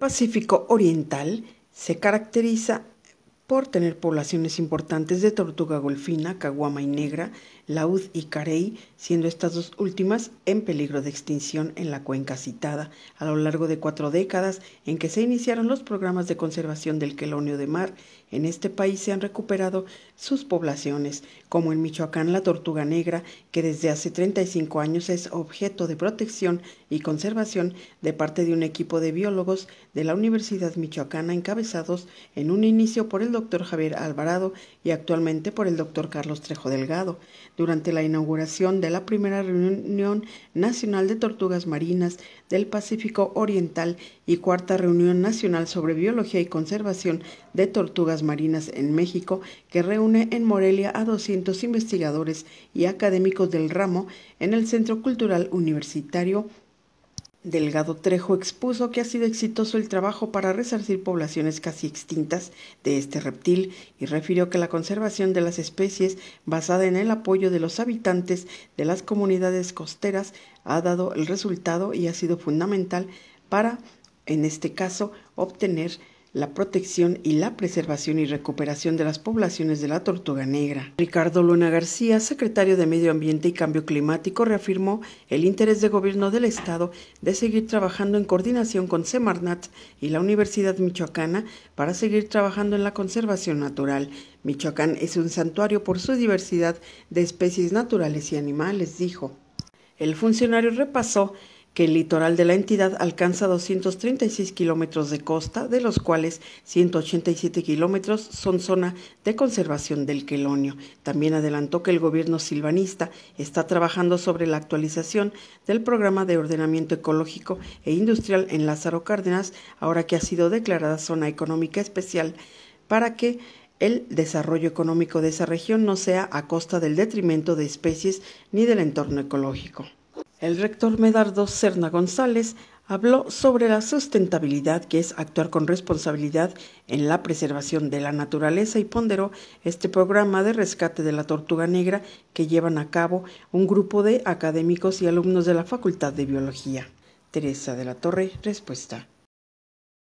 Pacífico Oriental se caracteriza por tener poblaciones importantes de tortuga golfina, caguama y negra, laúd y carey, siendo estas dos últimas en peligro de extinción en la cuenca citada, a lo largo de cuatro décadas en que se iniciaron los programas de conservación del quelonio de mar, en este país se han recuperado sus poblaciones, como en Michoacán la tortuga negra, que desde hace 35 años es objeto de protección y conservación de parte de un equipo de biólogos de la Universidad Michoacana encabezados en un inicio por el doctor Javier Alvarado y actualmente por el doctor Carlos Trejo Delgado, durante la inauguración de la primera reunión nacional de tortugas marinas del Pacífico Oriental y cuarta reunión nacional sobre biología y conservación de tortugas marinas en México, que reúne en Morelia a 200 investigadores y académicos del ramo en el Centro Cultural Universitario Delgado Trejo expuso que ha sido exitoso el trabajo para resarcir poblaciones casi extintas de este reptil y refirió que la conservación de las especies basada en el apoyo de los habitantes de las comunidades costeras ha dado el resultado y ha sido fundamental para, en este caso, obtener la protección y la preservación y recuperación de las poblaciones de la tortuga negra. Ricardo Luna García, secretario de Medio Ambiente y Cambio Climático, reafirmó el interés del gobierno del Estado de seguir trabajando en coordinación con Semarnat y la Universidad Michoacana para seguir trabajando en la conservación natural. Michoacán es un santuario por su diversidad de especies naturales y animales, dijo. El funcionario repasó que el litoral de la entidad alcanza 236 kilómetros de costa, de los cuales 187 kilómetros son zona de conservación del quelonio. También adelantó que el gobierno silvanista está trabajando sobre la actualización del programa de ordenamiento ecológico e industrial en Lázaro Cárdenas, ahora que ha sido declarada zona económica especial, para que el desarrollo económico de esa región no sea a costa del detrimento de especies ni del entorno ecológico. El rector Medardo Serna González habló sobre la sustentabilidad, que es actuar con responsabilidad en la preservación de la naturaleza y ponderó este programa de rescate de la tortuga negra que llevan a cabo un grupo de académicos y alumnos de la Facultad de Biología. Teresa de la Torre, respuesta.